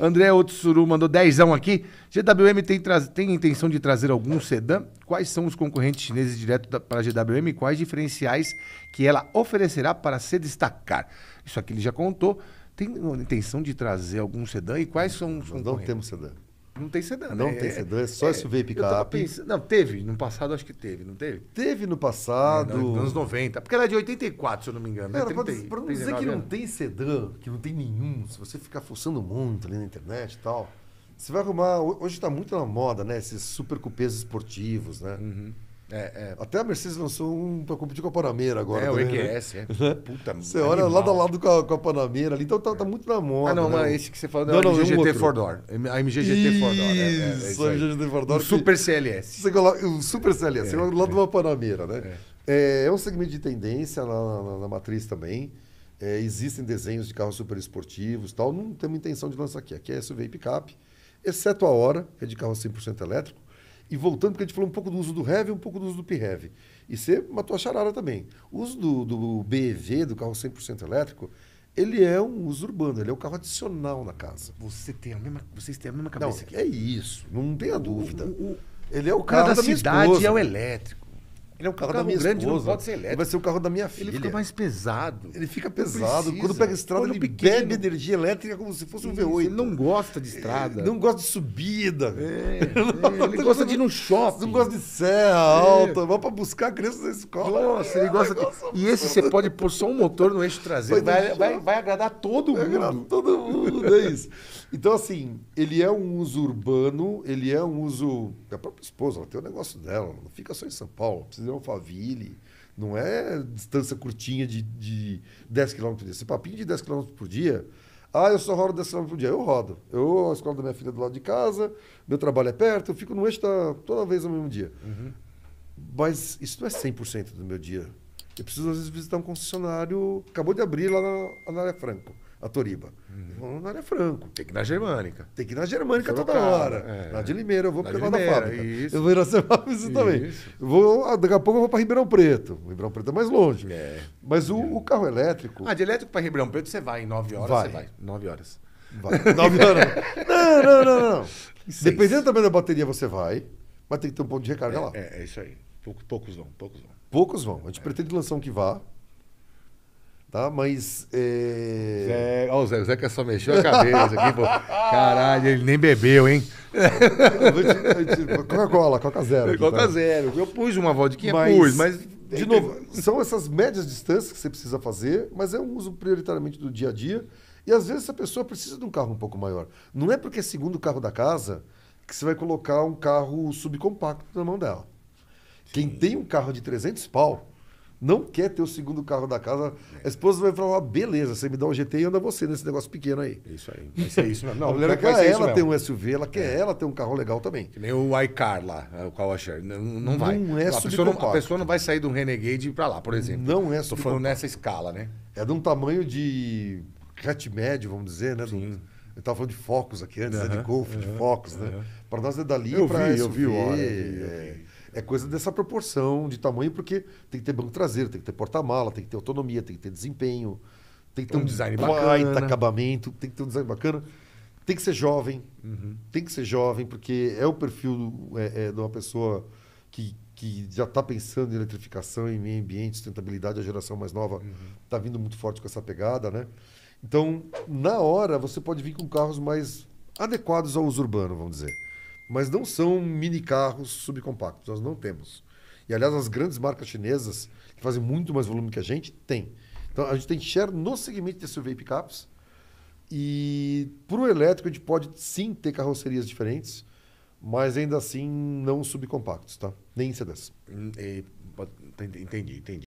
André Otsuru mandou dezão aqui. GWM tem, tem intenção de trazer algum sedã? Quais são os concorrentes chineses direto para a GWM quais diferenciais que ela oferecerá para se destacar? Isso aqui ele já contou. Tem intenção de trazer algum sedã e quais são os concorrentes? Não temos sedã. Não tem sedã, Não né? tem sedã, é só é, SUV picape. Pensando, não, teve, no passado acho que teve, não teve? Teve no passado. É, nos anos 90, porque era é de 84, se eu não me engano. Né? Cara, né? pra, 30, pra não dizer que anos. não tem sedã, que não tem nenhum, se você ficar forçando muito ali na internet e tal, você vai arrumar. Hoje está muito na moda, né? Esses super cupês esportivos, né? Uhum. É, é. Até a Mercedes lançou um para competir com a Panameira agora. É, também, o EQS, né? é. Né? Puta, Você olha lado a lado com a, com a Panameira ali, então tá, tá, muito na moda. Ah, não, né? mas esse que você falou não, não, MG GT MGGT Door. A MG GT Four Door. É, é, é isso, a MGGT Fordor. Super CLS. Você coloca, o Super CLS, é, você coloca do lado de uma Panameira, né? É. um segmento de tendência na, na, na matriz também. existem desenhos de carros super esportivos tal. Não temos intenção de lançar aqui. Aqui é SUV e picape, exceto a hora, que é de carro 100% elétrico e voltando, porque a gente falou um pouco do uso do heavy, um pouco do uso do PHEV. E você matou a charada também. O uso do, do BEV, do carro 100% elétrico, ele é um uso urbano, ele é um carro adicional na casa. Você tem a mesma, vocês têm a mesma cabeça não, aqui. É isso, não tenha dúvida. O, o, ele é o, o carro, carro da, da cidade é o elétrico. Ele é um carro, carro da minha grande, esposa. Não pode ser elétrico. Vai ser o carro da minha filha. Ele fica mais pesado. Ele fica pesado. Quando pega estrada, ele bebe energia elétrica como se fosse um V8. Ele não gosta de estrada. Ele não gosta de subida. É, é, ele gosta de ir num shopping. Não gosta de serra alta. É. Vai para buscar a criança na escola. Nossa, ele gosta de... E esse você pode pôr só um motor no eixo traseiro. Vai, vai, vai agradar todo mundo. todo mundo, é isso. Então, assim, ele é um uso urbano, ele é um uso... A própria esposa, ela tem o um negócio dela, não fica só em São Paulo. Precisa é Alphaville. Não é distância curtinha de, de 10 km por dia. Esse papinho de 10 km por dia. Ah, eu só rodo 10 km por dia. Eu rodo. Eu, a escola da minha filha é do lado de casa, meu trabalho é perto, eu fico no eixo da, toda vez no mesmo dia. Uhum. Mas isso não é 100% do meu dia. Eu preciso, às vezes, visitar um concessionário. Acabou de abrir lá na, na área Franco a Toriba. Uhum. na área Franco. Tem que ir na Germânica. Tem que ir na Germânica toda hora. É. Na de Limeira, eu vou para o lá da fábrica. Isso. Eu vou ir na Semápolis também. Vou, ah, daqui a pouco eu vou para Ribeirão Preto. O Ribeirão Preto é mais longe. É. Mas o, o, carro elétrico. Ah, de elétrico para Ribeirão Preto você vai em 9 horas? Vai. Você vai. 9 horas. Vai. 9 horas. Não, não, não, não. Dependendo também da bateria, você vai. Mas tem que ter um ponto de recarga é, lá. É, é isso aí. Poucos, poucos vão, poucos vão. Poucos vão. A gente é. pretende lançar um que vá. Tá, mas. É... Zé, o Zé, o Zé só mexeu a cabeça aqui, pô. Caralho, ele nem bebeu, hein? Coca-Cola, Coca Zero. Coca tá? Zero. Eu pus uma vodquinha, mas, pus, mas. De novo, são essas médias distâncias que você precisa fazer, mas é um uso prioritariamente do dia a dia. E às vezes essa pessoa precisa de um carro um pouco maior. Não é porque é segundo carro da casa que você vai colocar um carro subcompacto na mão dela. Sim. Quem tem um carro de 300 pau, não quer ter o segundo carro da casa, é. a esposa vai falar, ah, beleza, você me dá um GT e anda você nesse negócio pequeno aí. Isso aí, vai ser isso mesmo. Não, a mulher é quer ela ter um SUV, ela quer é. ela ter um carro legal também. Que nem o iCar lá, é, o Kawasher, não, não vai. Não é a pessoa não, a pessoa não vai sair do Renegade para lá, por exemplo. Não é só falando nessa escala, né? É de um tamanho de hatch médio, vamos dizer, né? Sim. eu estava falando de Focus aqui antes, né? de Golf, de Focus, né? Para nós é dali Eu vi, eu vi, olha, é coisa dessa proporção de tamanho, porque tem que ter banco traseiro, tem que ter porta-mala, tem que ter autonomia, tem que ter desempenho, tem que ter um, um design bacana, acabamento, tem que ter um design bacana. Tem que ser jovem, uhum. tem que ser jovem, porque é o perfil é, é, de uma pessoa que, que já está pensando em eletrificação, em meio ambiente, sustentabilidade, a geração mais nova está uhum. Tá vindo muito forte com essa pegada, né? Então, na hora, você pode vir com carros mais adequados ao uso urbano, vamos dizer mas não são mini carros subcompactos, nós não temos. E aliás, as grandes marcas chinesas, que fazem muito mais volume que a gente, tem. Então a gente tem share no segmento de SUV e picapes. E para o elétrico a gente pode sim ter carrocerias diferentes, mas ainda assim não subcompactos, tá? Nem sedas. Hum, é, entendi, entendi.